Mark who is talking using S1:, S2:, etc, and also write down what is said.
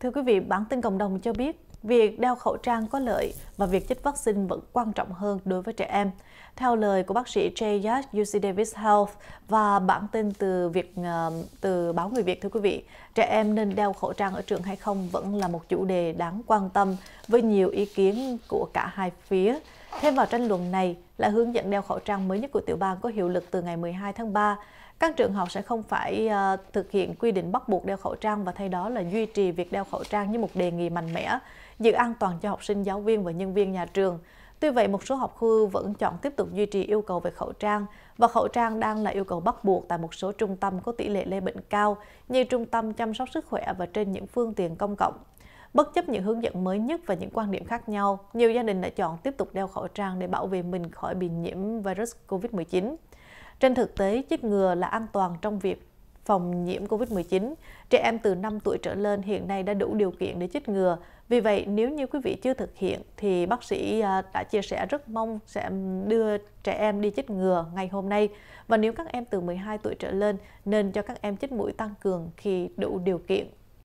S1: Thưa quý vị, bản tin cộng đồng cho biết việc đeo khẩu trang có lợi và việc chích vaccine vẫn quan trọng hơn đối với trẻ em. Theo lời của bác sĩ Jay Yash, UC Davis Health và bản tin từ việc ờ, từ báo Người Việt thưa quý vị, trẻ em nên đeo khẩu trang ở trường hay không vẫn là một chủ đề đáng quan tâm với nhiều ý kiến của cả hai phía. Thêm vào tranh luận này là hướng dẫn đeo khẩu trang mới nhất của tiểu bang có hiệu lực từ ngày 12 tháng 3. Các trường học sẽ không phải ờ, thực hiện quy định bắt buộc đeo khẩu trang và thay đó là duy trì việc đeo khẩu trang như một đề nghị mạnh mẽ, giữ an toàn cho học sinh, giáo viên và nhân viên nhà trường. Tuy vậy, một số học khu vẫn chọn tiếp tục duy trì yêu cầu về khẩu trang và khẩu trang đang là yêu cầu bắt buộc tại một số trung tâm có tỷ lệ lây bệnh cao như trung tâm chăm sóc sức khỏe và trên những phương tiện công cộng. Bất chấp những hướng dẫn mới nhất và những quan điểm khác nhau, nhiều gia đình đã chọn tiếp tục đeo khẩu trang để bảo vệ mình khỏi bị nhiễm virus COVID-19. Trên thực tế, chích ngừa là an toàn trong việc phòng nhiễm COVID-19. Trẻ em từ 5 tuổi trở lên hiện nay đã đủ điều kiện để chích ngừa. Vì vậy, nếu như quý vị chưa thực hiện thì bác sĩ à, đã chia sẻ rất mong sẽ đưa trẻ em đi chích ngừa ngày hôm nay. Và nếu các em từ 12 tuổi trở lên nên cho các em chích mũi tăng cường khi đủ điều kiện.